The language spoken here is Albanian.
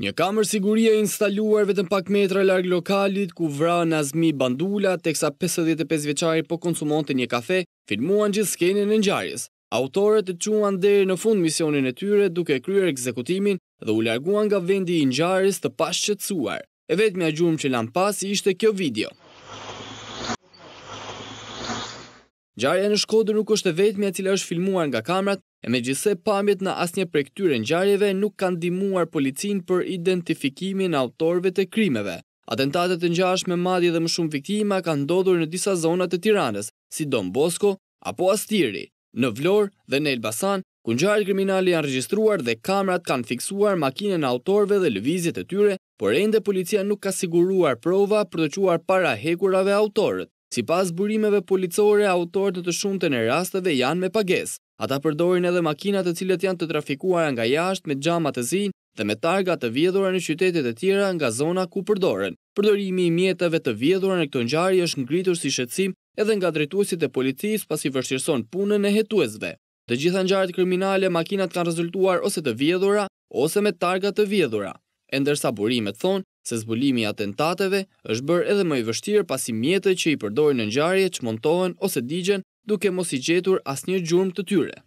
Një kamër sigurie instaluar vetën pak metra largë lokalit, ku vra Nazmi Bandula, teksa 55 veçari po konsumonte një kafe, filmuan gjithë skenin e njarjes. Autorët e quan deri në fund misionin e tyre duke kryer ekzekutimin dhe u larguan nga vendi i ngjarjes të pashqetësuar. E vetmja gjurmë që lan pas ishte kjo video. Ngjarja në Shkodër nuk është e vetëmja cila është filmuar nga kamrat, E me gjithse pamit në asnje për këtyre gjarjeve nuk kanë dimuar policin për identifikimin autorve të krimeve. Atentatet njash me madje dhe më shumë viktima kanë dodur në disa zonat e tiranës, si Don Bosco apo Astiri, në Vlorë dhe në Elbasan, ku njarët kriminali janë registruar dhe kamrat kanë fiksuar makinen autorve dhe lëvizjet e tyre, por ende policia nuk ka siguruar prova për të quar para hekurave autorët. Si pas burimeve policore, autorët të shumë të në rastëve janë me pagesë. Ata përdorin edhe makinat e cilët janë të trafikuar nga jashtë me gjama të zinë dhe me targa të vjedhura në qytetet e tjera nga zona ku përdoren. Përdorimi i mjetëve të vjedhura në këto njari është ngritur si shëtsim edhe nga drejtuesit e policis pas i vërshirëson punën e hetuesve. Të gjitha njarët kriminale, makinat kanë rezultuar ose të vjedhura ose me targa të vjedhura. Endërsa burimet thonë se zbulimi atentateve është bërë edhe më i vështirë pas i mjetët që i përdojnë në që montohen ose digjen duke mos i gjetur as një gjurëm të tyre.